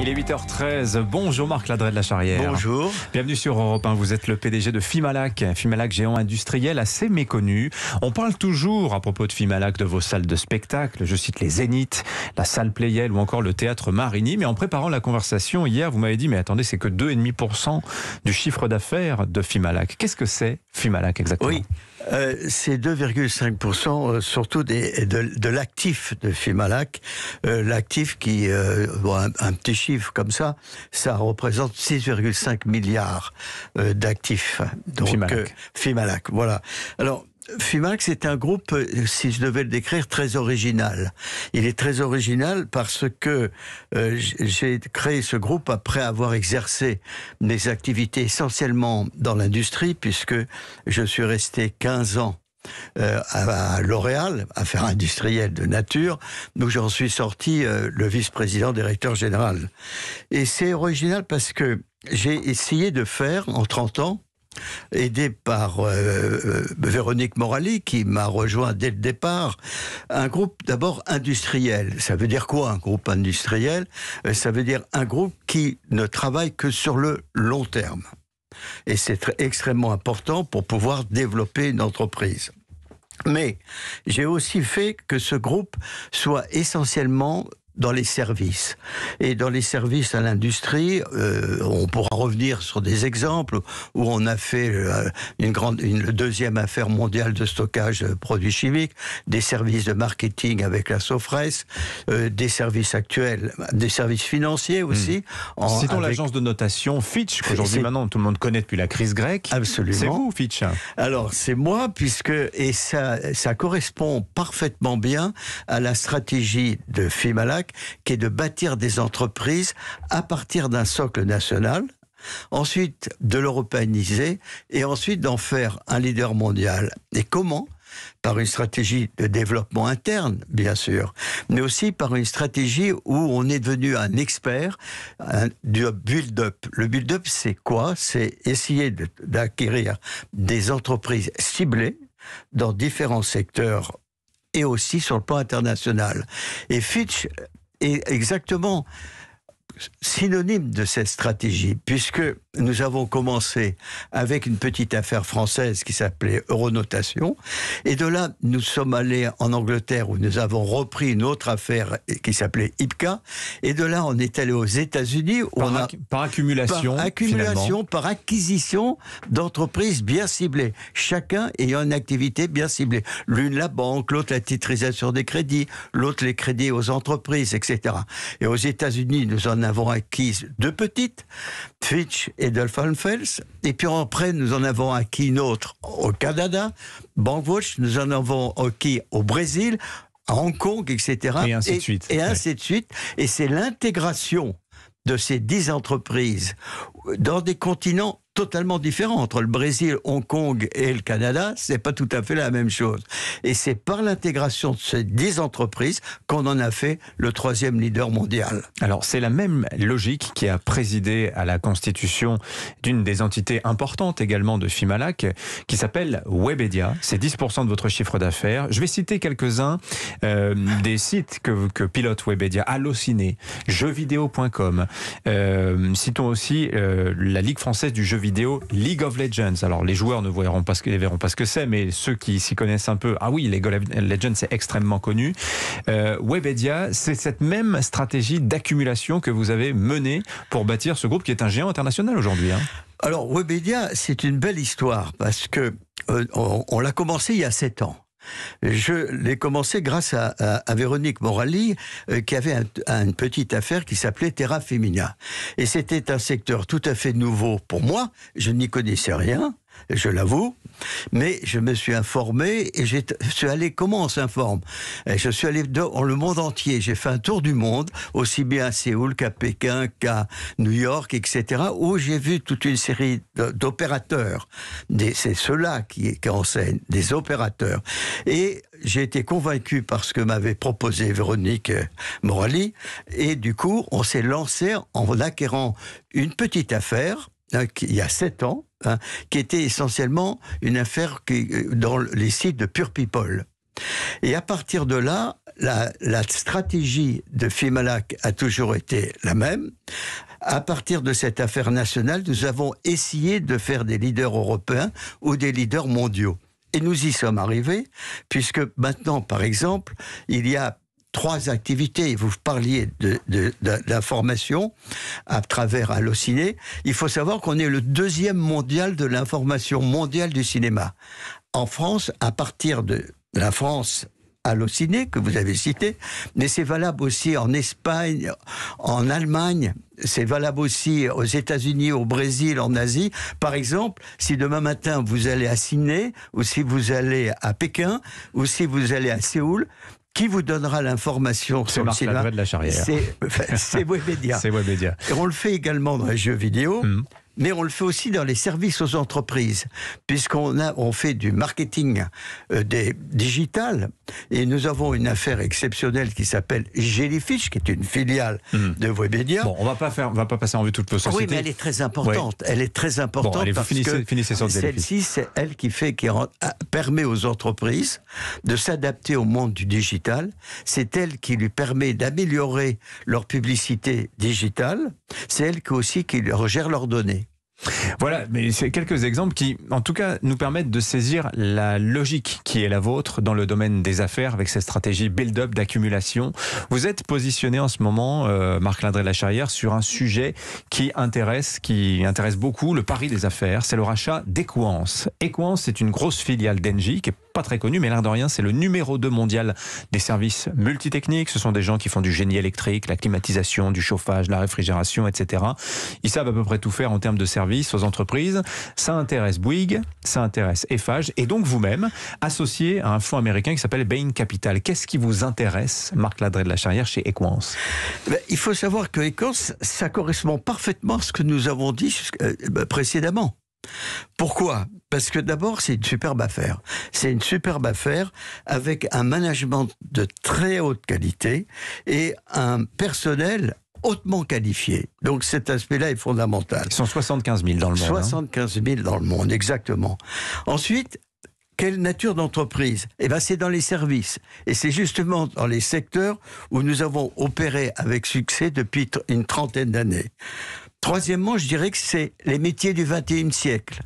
Il est 8h13. Bonjour Marc Ladret de la Charrière. Bonjour. Bienvenue sur Europe Vous êtes le PDG de Fimalac. Fimalac, géant industriel assez méconnu. On parle toujours à propos de Fimalac de vos salles de spectacle. Je cite les Zéniths, la salle Playel ou encore le théâtre Marigny. Mais en préparant la conversation hier, vous m'avez dit, mais attendez, c'est que 2,5% du chiffre d'affaires de Fimalac. Qu'est-ce que c'est Fimalac exactement Oui. Euh, c'est 2,5% euh, surtout des, de, l'actif de Fimalac. Euh, l'actif qui, un, petit chiffre comme ça, ça représente 6,5 milliards d'actifs. Donc Fimalac. Fimalac, voilà. Alors, Fumax est un groupe, euh, si je devais le décrire, très original. Il est très original parce que euh, j'ai créé ce groupe après avoir exercé mes activités essentiellement dans l'industrie, puisque je suis resté 15 ans euh, à L'Oréal, affaire industrielle de nature, donc j'en suis sorti le vice-président directeur général. Et c'est original parce que j'ai essayé de faire, en 30 ans, aidé par euh, euh, Véronique Morali, qui m'a rejoint dès le départ, un groupe d'abord industriel. Ça veut dire quoi un groupe industriel euh, Ça veut dire un groupe qui ne travaille que sur le long terme. Et c'est extrêmement important pour pouvoir développer une entreprise. Mais j'ai aussi fait que ce groupe soit essentiellement dans les services. Et dans les services à l'industrie, euh, on pourra revenir sur des exemples où on a fait euh, une grande, une deuxième affaire mondiale de stockage de produits chimiques, des services de marketing avec la Sofres, euh, des services actuels, des services financiers hmm. aussi. cest Citons l'agence de notation Fitch, qu'aujourd'hui maintenant tout le monde connaît depuis la crise grecque. Absolument. C'est vous, Fitch Alors, c'est moi, puisque, et ça, ça correspond parfaitement bien à la stratégie de FIMALAC qui est de bâtir des entreprises à partir d'un socle national, ensuite de l'européaniser et ensuite d'en faire un leader mondial. Et comment par une stratégie de développement interne, bien sûr, mais aussi par une stratégie où on est devenu un expert du build-up. Le build-up, c'est quoi C'est essayer d'acquérir des entreprises ciblées dans différents secteurs et aussi sur le plan international. Et Fitch et exactement synonyme de cette stratégie, puisque nous avons commencé avec une petite affaire française qui s'appelait Euronotation, et de là, nous sommes allés en Angleterre où nous avons repris une autre affaire qui s'appelait IPCA, et de là, on est allé aux États-Unis. Par, on a, par accumulation. Par accumulation, par acquisition d'entreprises bien ciblées, chacun ayant une activité bien ciblée. L'une la banque, l'autre la titrisation des crédits, l'autre les crédits aux entreprises, etc. Et aux États-Unis, nous en avons avons acquis deux petites, Fitch et Dolphinfels. Et puis après, nous en avons acquis une autre au Canada, Bankwatch, nous en avons acquis au Brésil, à Hong Kong, etc. Et ainsi de suite. Et ainsi de suite. Et c'est l'intégration de ces dix entreprises dans des continents totalement différent. Entre le Brésil, Hong Kong et le Canada, c'est pas tout à fait la même chose. Et c'est par l'intégration de ces 10 entreprises qu'on en a fait le troisième leader mondial. Alors, c'est la même logique qui a présidé à la constitution d'une des entités importantes également de Fimalac, qui s'appelle Webedia. C'est 10% de votre chiffre d'affaires. Je vais citer quelques-uns euh, des sites que, que pilote Webedia. Allociné, jeuxvideo.com. Euh, citons aussi euh, la Ligue française du jeu vidéo vidéo League of Legends. Alors les joueurs ne verront pas ce que, verront pas que c'est, mais ceux qui s'y connaissent un peu, ah oui, League of Legends c'est extrêmement connu. Euh, Webedia, c'est cette même stratégie d'accumulation que vous avez menée pour bâtir ce groupe qui est un géant international aujourd'hui. Hein. Alors Webedia, c'est une belle histoire parce que euh, on, l'a commencé il y a sept ans je l'ai commencé grâce à, Véronique Morali, euh, qui avait une petite affaire qui s'appelait Terra Femina. Et c'était un secteur tout à fait nouveau pour moi, je n'y connaissais rien je l'avoue, mais je me suis informé et je suis allé, comment on s'informe eh, Je suis allé dans le monde entier, j'ai fait un tour du monde, aussi bien à Séoul qu'à Pékin, qu'à New York, etc., où j'ai vu toute une série d'opérateurs. C'est cela là qui, qui enseignent, des opérateurs. Et j'ai été convaincu par ce que m'avait proposé Véronique euh, Morali, et du coup, on s'est lancé en acquérant une petite affaire, hein, il y a sept ans, Hein, qui était essentiellement une affaire euh, dans les sites de Pure People. Et à partir de là, la, la, stratégie de Fimalac a toujours été la même. À partir de cette affaire nationale, nous avons essayé de faire des leaders européens ou des leaders mondiaux. Et nous y sommes arrivés, puisque maintenant, par exemple, il y a trois activités. Vous parliez de, de, de, à travers Allociné. Il faut savoir qu'on est le deuxième mondial de l'information mondiale du cinéma. En France, à partir de la France Allociné, que vous avez cité, mais c'est valable aussi en Espagne, en Allemagne, c'est valable aussi aux États-Unis, au Brésil, en Asie. Par exemple, si demain matin vous allez à Sydney, ou si vous allez à Pékin, ou si vous allez à Séoul, qui vous donnera l'information sur Marc le C'est de la Charrière. C'est Webmedia. C'est Et on le fait également dans les jeux vidéo. Hum mais on le fait aussi dans les services aux entreprises, puisqu'on a, on fait du marketing euh, des, digital, et nous avons une affaire exceptionnelle qui s'appelle Jellyfish, qui est une filiale mhm. de Webedia. Bon, on va pas faire, on va pas passer en vue toute la société. Oui, mais elle est très importante. Elle est très importante parce que celle-ci, c'est elle qui fait, qui ah, permet aux entreprises de s'adapter au monde du digital. C'est elle qui lui permet d'améliorer leur publicité digitale. C'est elle qui aussi qui leur gère leurs données. Voilà, mais c'est quelques exemples qui, en tout cas, nous permettent de saisir la logique qui est la vôtre dans le domaine des affaires avec cette stratégie build-up d'accumulation. Vous êtes positionné en ce moment, euh, Marc Lindré-Lacharrière, sur un sujet qui intéresse, qui intéresse beaucoup le pari des affaires. C'est le rachat d'Equance. Equance, c'est une grosse filiale d'Engie qui pas très connu, mais l'un de rien, c'est le numéro 2 mondial des services multitechniques. Ce sont des gens qui font du génie électrique, la climatisation, du chauffage, la réfrigération, etc. Ils savent à peu près tout faire en termes de services aux entreprises. Ça intéresse Bouygues, ça intéresse Eiffage, et donc vous-même, associé à un fonds américain qui s'appelle Bain Capital. Qu'est-ce qui vous intéresse, Marc Ladré de la Charrière, chez Equance ben, Il faut savoir que Equance, ça correspond parfaitement à ce que nous avons dit euh, précédemment. Pourquoi parce que d'abord, c'est une superbe affaire. C'est une superbe affaire avec un management de très haute qualité et un personnel hautement qualifié. Donc cet aspect-là est fondamental. Ils sont 75 000 dans le monde. 75 hein. 000 dans le monde, exactement. Ensuite, quelle nature d'entreprise Eh bien, c'est dans les services. Et c'est justement dans les secteurs où nous avons opéré avec succès depuis une trentaine d'années. Troisièmement, je dirais que c'est les métiers du XXIe siècle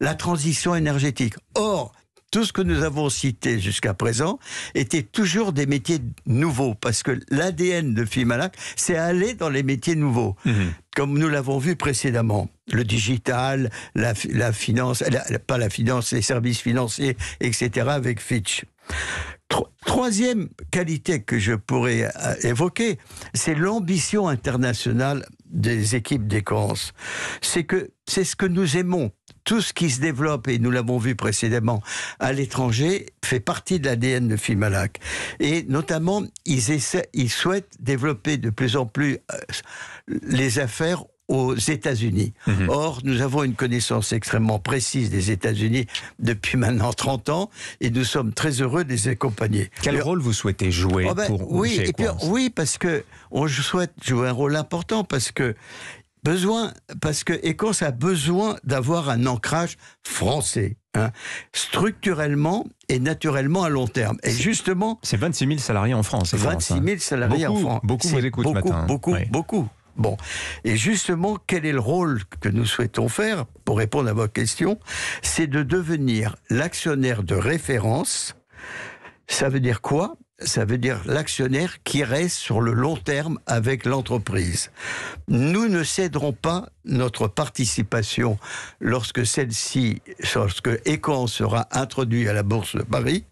la transition énergétique. Or, tout ce que nous avons cité jusqu'à présent était toujours des métiers nouveaux, parce que l'ADN de Fimalac, c'est aller dans les métiers nouveaux. Mhm. Comme nous l'avons vu précédemment, le digital, la, finance, pas la finance, les services financiers, etc., avec Fitch. Troisième qualité que je pourrais euh, évoquer, c'est l'ambition internationale des équipes d'écran. C'est que c'est ce que nous aimons tout ce qui se développe, et nous l'avons vu précédemment, à l'étranger, fait partie de l'ADN de Fimalac. Et notamment, ils, essaient, ils souhaitent développer de plus en plus euh, les affaires aux États-Unis. Mhm. Or, nous avons une connaissance extrêmement précise des États-Unis depuis maintenant 30 ans et nous sommes très heureux de les accompagner. Quel rôle vous souhaitez jouer oh ben, pour oui, et oui, parce que on souhaite jouer un rôle important parce que besoin, parce que Écosse a besoin d'avoir un ancrage français. Hein, structurellement et naturellement à long terme. Et justement... C'est 26 000 salariés en France. 26 000 salariés en France. Beaucoup vous beaucoup, hein. Beaucoup, beaucoup. Bon. Et justement, quel est le rôle que nous souhaitons faire, pour répondre à votre question C'est de devenir l'actionnaire de référence. Ça veut dire quoi ça veut dire l'actionnaire qui reste sur le long terme avec l'entreprise. Nous ne céderons pas notre participation lorsque celle-ci, lorsque sera introduit à la Bourse de Paris.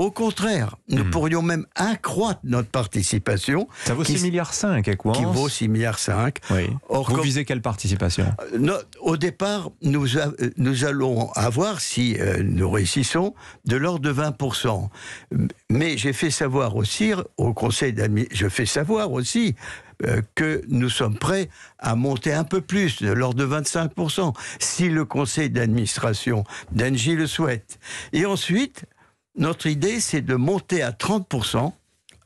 Au contraire, nous hmm. pourrions même accroître notre participation. Ça vaut 6,5 milliards 5 à quoi Qui vaut 6 milliards Oui. Or, Vous visez quelle participation euh, Au départ, nous, euh, nous allons avoir, si euh, nous réussissons, de l'ordre de 20%. Mais j'ai fait savoir aussi au conseil je fais savoir aussi que nous sommes prêts à monter un peu plus, de l'ordre de 25%, si le conseil d'administration d'Angie le souhaite. Et ensuite, notre idée, c'est de monter à 30%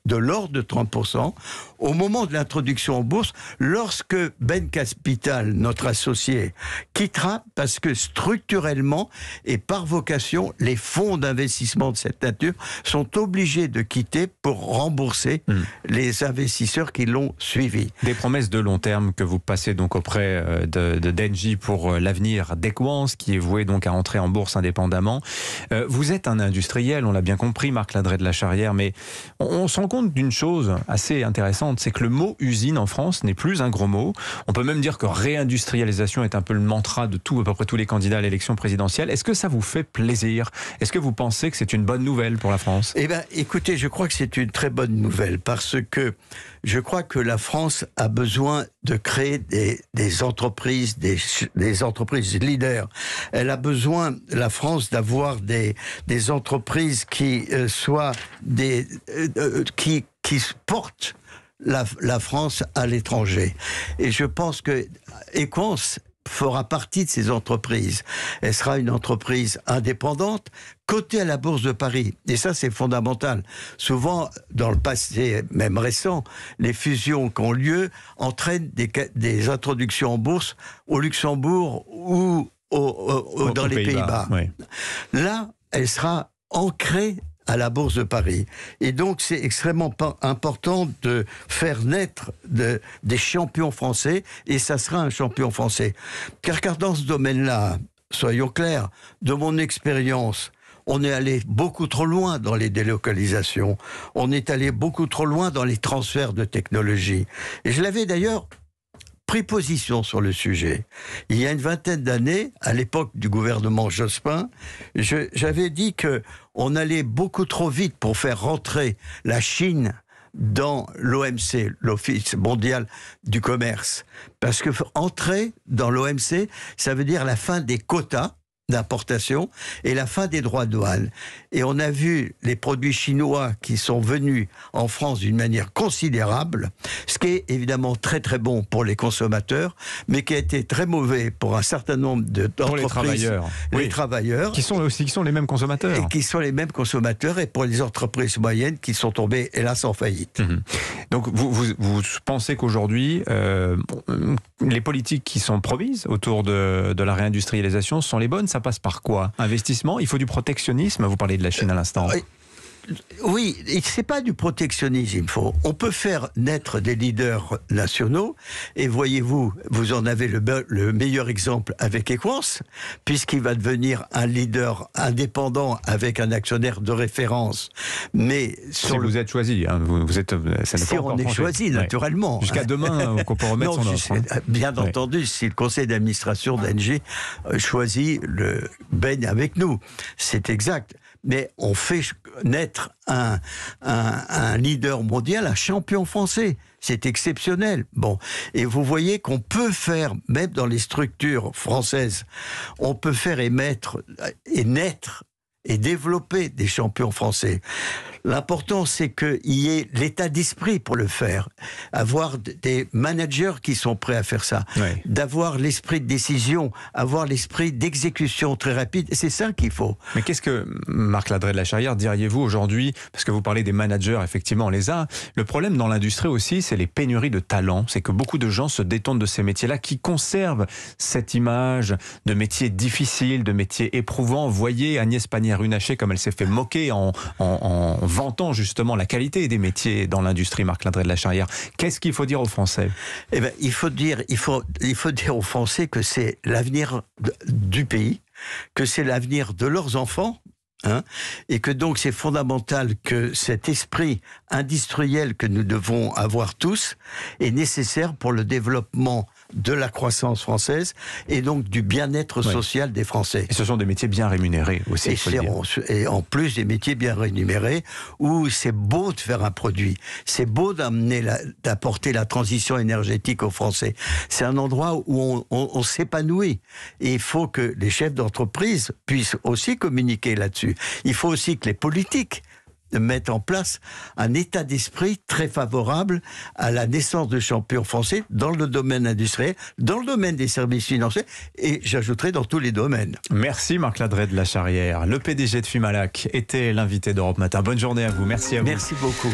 de l'ordre de 30%. Au moment de l'introduction en bourse, lorsque Ben Capital, notre associé, quittera parce que structurellement et par vocation, les fonds d'investissement de cette nature sont obligés de quitter pour rembourser hmm. les investisseurs qui l'ont suivi. Des promesses de long terme que vous passez donc auprès euh, de, Denji pour euh, l'avenir d'Equance, qui est voué donc à entrer en bourse indépendamment. Euh, vous êtes un industriel, on l'a bien compris, Marc Ladré de la Charrière, mais on, s'en sent d'une chose assez intéressante, c'est que le mot usine en France n'est plus un gros mot. On peut même dire que réindustrialisation est un peu le mantra de tout, à peu près tous les candidats à l'élection présidentielle. Est-ce que ça vous fait plaisir Est-ce que vous pensez que c'est une bonne nouvelle pour la France Eh bien, écoutez, je crois que c'est une très bonne nouvelle parce que je crois que la France a besoin de créer des, entreprises, des, entreprises leaders. Elle a besoin, la France, d'avoir des, des entreprises qui euh, soient des euh, euh, qui qui portent la, la France à l'étranger. Et je pense que Equance fera partie de ces entreprises. Elle sera une entreprise indépendante cotée à la Bourse de Paris. Et ça, c'est fondamental. Souvent, dans le passé, même récent, les fusions qui ont lieu entraînent des, des introductions en bourse au Luxembourg ou dans les Pays-Bas. Là, elle sera ancrée à la Bourse de Paris. Et donc, c'est extrêmement important de faire naître des champions français, et ça sera un champion français. Car, car dans ce domaine-là, soyons clairs, de mon expérience, on est allé beaucoup trop loin dans les délocalisations, on est allé beaucoup trop loin dans les transferts de technologie. Et je l'avais d'ailleurs pris sur le sujet. Il y a une vingtaine d'années, à l'époque du gouvernement Jospin, j'avais dit que on allait beaucoup trop vite pour faire rentrer la Chine dans l'OMC, l'Office mondial du commerce. Parce que entrer dans l'OMC, ça veut dire la fin des quotas d'importation et la fin des droits de douane. Et on a vu les produits chinois qui sont venus en France d'une manière considérable, ce qui est évidemment très très bon pour les consommateurs, mais qui a été très mauvais pour un certain nombre d'entreprises. les travailleurs, les travailleurs qui sont aussi qui sont les mêmes consommateurs et qui sont les mêmes consommateurs et pour les entreprises moyennes qui sont tombées hélas en faillite. Mhm. Donc vous, vous, pensez qu'aujourd'hui euh, les politiques qui sont promises autour de la réindustrialisation sont les bonnes ça passe par quoi Investissement Il faut du protectionnisme Vous parlez de la Chine à l'instant. Euh, oui, ce c'est pas du protectionnisme. Faut, on peut faire naître des leaders nationaux, et voyez-vous, vous en avez le, meilleur exemple avec Equance, puisqu'il va devenir un leader indépendant avec un actionnaire de référence. Mais si vous êtes choisi, hein, vous, vous, êtes, euh, si on est choisi, naturellement. Jusqu'à demain qu'on peut remettre son hein. Bien entendu, si le conseil d'administration d'ANG euh, choisit le Ben avec nous, c'est exact mais on fait naître un, leader mondial, un champion français. C'est exceptionnel. Bon, et vous voyez qu'on peut faire, même dans les structures françaises, on peut faire émettre et naître et développer des champions français. L'important, c'est qu'il y ait l'état d'esprit pour le faire. Avoir des managers qui sont prêts à faire ça. D'avoir l'esprit de décision, avoir l'esprit d'exécution très rapide. C'est ça qu'il faut. Mais qu'est-ce que, Marc Ladré de la Charrière, diriez-vous aujourd'hui Parce que vous parlez des managers, effectivement, on les a. Le problème dans l'industrie aussi, c'est les pénuries de talents. C'est que beaucoup de gens se détendent de ces métiers-là qui conservent cette image de métier difficile, de métier éprouvant. Voyez Agnès Pannier-Runacher comme elle s'est fait moquer en, en, en vantant justement la qualité des métiers dans l'industrie, Marc Lindré de la Charrière. Qu'est-ce qu'il faut dire aux Français Eh ben, il faut dire, il faut, il faut dire aux Français que c'est l'avenir du pays, que c'est l'avenir de leurs enfants, hein, et que donc c'est fondamental que cet esprit industriel que nous devons avoir tous est nécessaire pour le développement de la croissance française et donc du bien-être social des Français. ce sont des métiers bien rémunérés aussi. Et, en, plus des métiers bien rémunérés où c'est beau de faire un produit, c'est beau d'amener, d'apporter la transition énergétique aux Français. C'est un endroit où on, on s'épanouit. Et il faut que les chefs d'entreprise puissent aussi communiquer là-dessus. Il faut aussi que les politiques de mettre en place un état d'esprit très favorable à la naissance de champions français dans le domaine industriel, dans le domaine des services financiers et j'ajouterai dans tous les domaines. Merci Marc Ladret de la Charrière. Le PDG de Fumalac était l'invité d'Europe Matin. Bonne journée à vous. Merci à vous. Merci beaucoup.